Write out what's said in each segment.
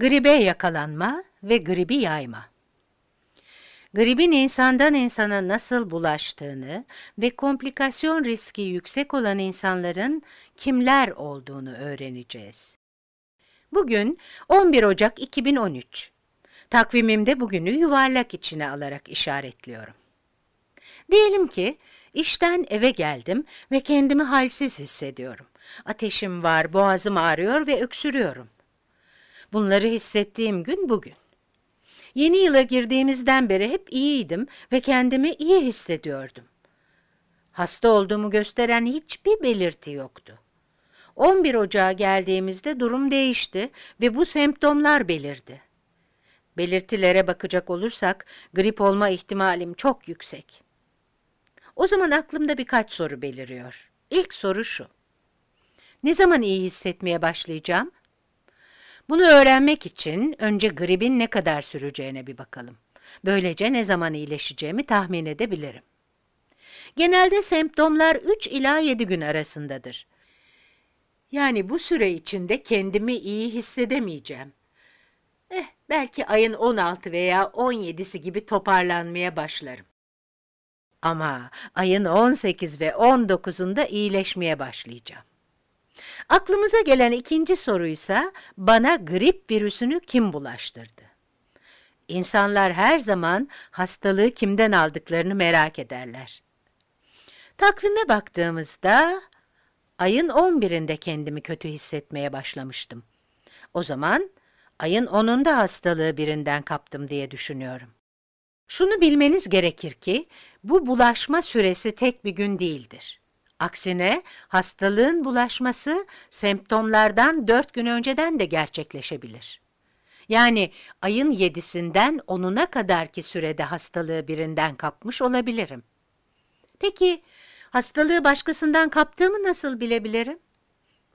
Gribe yakalanma ve gribi yayma. Gribin insandan insana nasıl bulaştığını ve komplikasyon riski yüksek olan insanların kimler olduğunu öğreneceğiz. Bugün 11 Ocak 2013. Takvimimde bugünü yuvarlak içine alarak işaretliyorum. Diyelim ki işten eve geldim ve kendimi halsiz hissediyorum. Ateşim var, boğazım ağrıyor ve öksürüyorum. Bunları hissettiğim gün bugün. Yeni yıla girdiğimizden beri hep iyiydim ve kendimi iyi hissediyordum. Hasta olduğumu gösteren hiçbir belirti yoktu. 11 Ocağa geldiğimizde durum değişti ve bu semptomlar belirdi. Belirtilere bakacak olursak grip olma ihtimalim çok yüksek. O zaman aklımda birkaç soru beliriyor. İlk soru şu. Ne zaman iyi hissetmeye başlayacağım bunu öğrenmek için önce gribin ne kadar süreceğine bir bakalım. Böylece ne zaman iyileşeceğimi tahmin edebilirim. Genelde semptomlar 3 ila 7 gün arasındadır. Yani bu süre içinde kendimi iyi hissedemeyeceğim. Eh, belki ayın 16 veya 17'si gibi toparlanmaya başlarım. Ama ayın 18 ve 19'unda iyileşmeye başlayacağım. Aklımıza gelen ikinci soruysa bana grip virüsünü kim bulaştırdı? İnsanlar her zaman hastalığı kimden aldıklarını merak ederler. Takvime baktığımızda ayın 11'inde kendimi kötü hissetmeye başlamıştım. O zaman ayın 10'unda hastalığı birinden kaptım diye düşünüyorum. Şunu bilmeniz gerekir ki bu bulaşma süresi tek bir gün değildir. Aksine hastalığın bulaşması semptomlardan 4 gün önceden de gerçekleşebilir. Yani ayın 7'sinden 10'una kadarki sürede hastalığı birinden kapmış olabilirim. Peki hastalığı başkasından kaptığımı nasıl bilebilirim?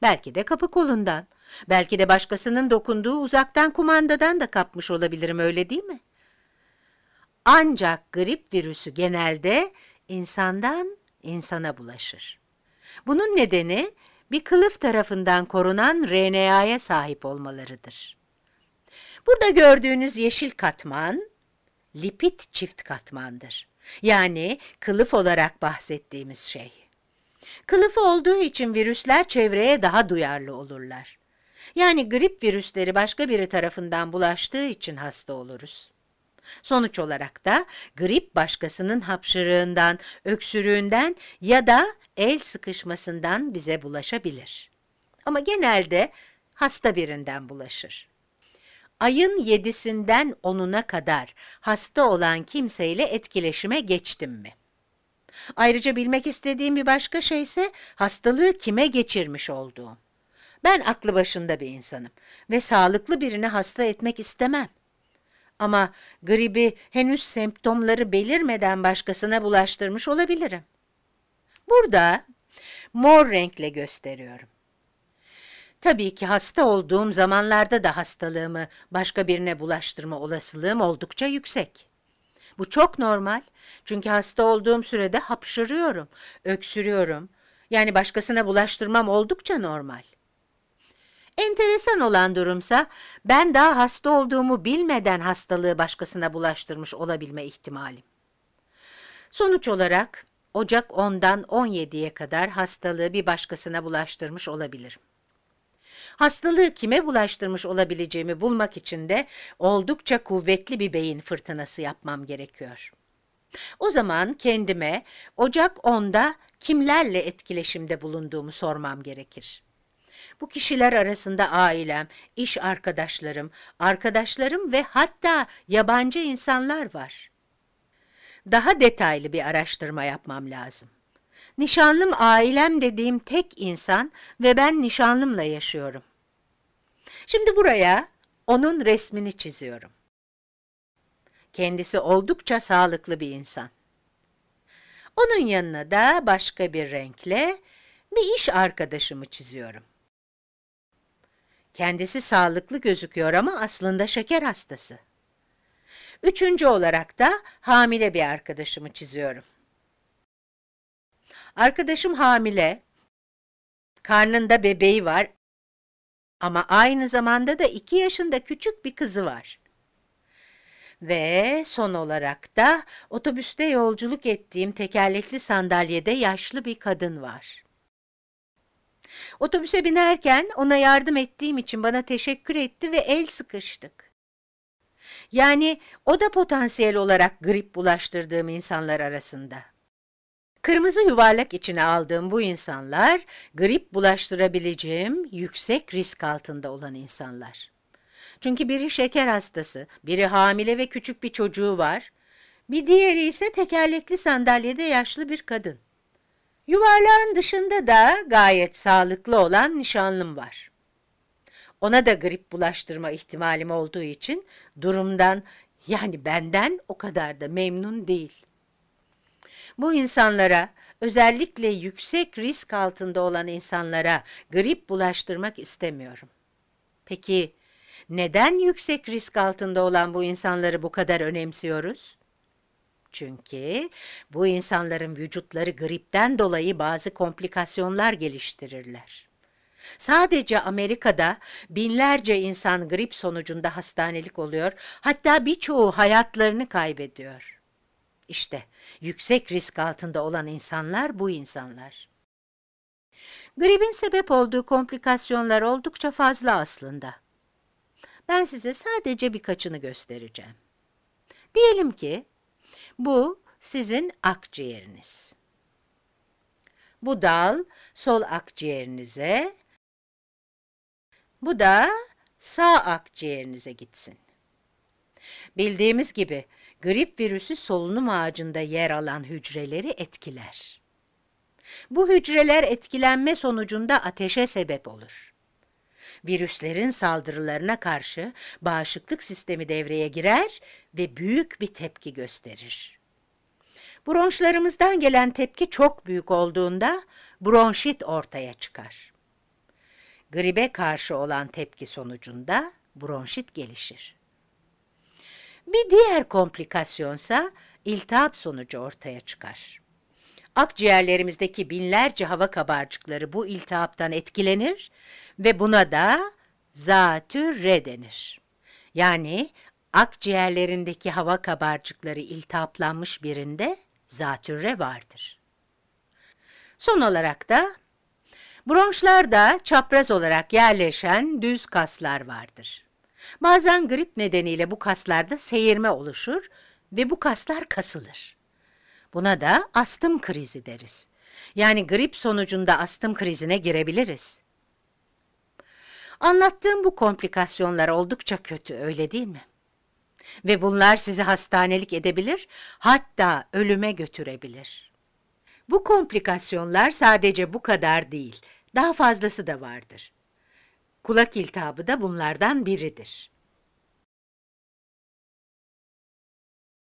Belki de kapı kolundan, belki de başkasının dokunduğu uzaktan kumandadan da kapmış olabilirim öyle değil mi? Ancak grip virüsü genelde insandan insana bulaşır. Bunun nedeni bir kılıf tarafından korunan RNA'ya sahip olmalarıdır. Burada gördüğünüz yeşil katman, lipid çift katmandır. Yani kılıf olarak bahsettiğimiz şey. Kılıfı olduğu için virüsler çevreye daha duyarlı olurlar. Yani grip virüsleri başka biri tarafından bulaştığı için hasta oluruz. Sonuç olarak da grip başkasının hapşırığından, öksürüğünden ya da el sıkışmasından bize bulaşabilir. Ama genelde hasta birinden bulaşır. Ayın yedisinden onuna kadar hasta olan kimseyle etkileşime geçtim mi? Ayrıca bilmek istediğim bir başka şey ise hastalığı kime geçirmiş olduğum. Ben aklı başında bir insanım ve sağlıklı birini hasta etmek istemem. Ama gribi henüz semptomları belirmeden başkasına bulaştırmış olabilirim. Burada mor renkle gösteriyorum. Tabii ki hasta olduğum zamanlarda da hastalığımı başka birine bulaştırma olasılığım oldukça yüksek. Bu çok normal. Çünkü hasta olduğum sürede hapşırıyorum, öksürüyorum. Yani başkasına bulaştırmam oldukça normal. Enteresan olan durumsa ben daha hasta olduğumu bilmeden hastalığı başkasına bulaştırmış olabilme ihtimalim. Sonuç olarak Ocak 10'dan 17'ye kadar hastalığı bir başkasına bulaştırmış olabilirim. Hastalığı kime bulaştırmış olabileceğimi bulmak için de oldukça kuvvetli bir beyin fırtınası yapmam gerekiyor. O zaman kendime Ocak 10'da kimlerle etkileşimde bulunduğumu sormam gerekir. Bu kişiler arasında ailem, iş arkadaşlarım, arkadaşlarım ve hatta yabancı insanlar var. Daha detaylı bir araştırma yapmam lazım. Nişanlım ailem dediğim tek insan ve ben nişanlımla yaşıyorum. Şimdi buraya onun resmini çiziyorum. Kendisi oldukça sağlıklı bir insan. Onun yanına da başka bir renkle bir iş arkadaşımı çiziyorum. Kendisi sağlıklı gözüküyor ama aslında şeker hastası. Üçüncü olarak da hamile bir arkadaşımı çiziyorum. Arkadaşım hamile, karnında bebeği var ama aynı zamanda da iki yaşında küçük bir kızı var. Ve son olarak da otobüste yolculuk ettiğim tekerlekli sandalyede yaşlı bir kadın var. Otobüse binerken ona yardım ettiğim için bana teşekkür etti ve el sıkıştık. Yani o da potansiyel olarak grip bulaştırdığım insanlar arasında. Kırmızı yuvarlak içine aldığım bu insanlar grip bulaştırabileceğim yüksek risk altında olan insanlar. Çünkü biri şeker hastası, biri hamile ve küçük bir çocuğu var. Bir diğeri ise tekerlekli sandalyede yaşlı bir kadın. Yuvarlağın dışında da gayet sağlıklı olan nişanlım var. Ona da grip bulaştırma ihtimalim olduğu için durumdan yani benden o kadar da memnun değil. Bu insanlara, özellikle yüksek risk altında olan insanlara grip bulaştırmak istemiyorum. Peki neden yüksek risk altında olan bu insanları bu kadar önemsiyoruz? çünkü bu insanların vücutları gripten dolayı bazı komplikasyonlar geliştirirler. Sadece Amerika'da binlerce insan grip sonucunda hastanelik oluyor, hatta birçoğu hayatlarını kaybediyor. İşte yüksek risk altında olan insanlar bu insanlar. Gripin sebep olduğu komplikasyonlar oldukça fazla aslında. Ben size sadece birkaçını göstereceğim. Diyelim ki bu sizin akciğeriniz. Bu dal sol akciğerinize, bu da sağ akciğerinize gitsin. Bildiğimiz gibi grip virüsü solunum ağacında yer alan hücreleri etkiler. Bu hücreler etkilenme sonucunda ateşe sebep olur virüslerin saldırılarına karşı bağışıklık sistemi devreye girer ve büyük bir tepki gösterir. Bronşlarımızdan gelen tepki çok büyük olduğunda bronşit ortaya çıkar. Gribe karşı olan tepki sonucunda bronşit gelişir. Bir diğer komplikasyonsa iltihap sonucu ortaya çıkar. Akciğerlerimizdeki binlerce hava kabarcıkları bu iltihaptan etkilenir ve buna da zatürre denir. Yani akciğerlerindeki hava kabarcıkları iltihaplanmış birinde zatürre vardır. Son olarak da bronşlarda çapraz olarak yerleşen düz kaslar vardır. Bazen grip nedeniyle bu kaslarda seyirme oluşur ve bu kaslar kasılır. Buna da astım krizi deriz. Yani grip sonucunda astım krizine girebiliriz. Anlattığım bu komplikasyonlar oldukça kötü, öyle değil mi? Ve bunlar sizi hastanelik edebilir, hatta ölüme götürebilir. Bu komplikasyonlar sadece bu kadar değil, daha fazlası da vardır. Kulak iltihabı da bunlardan biridir.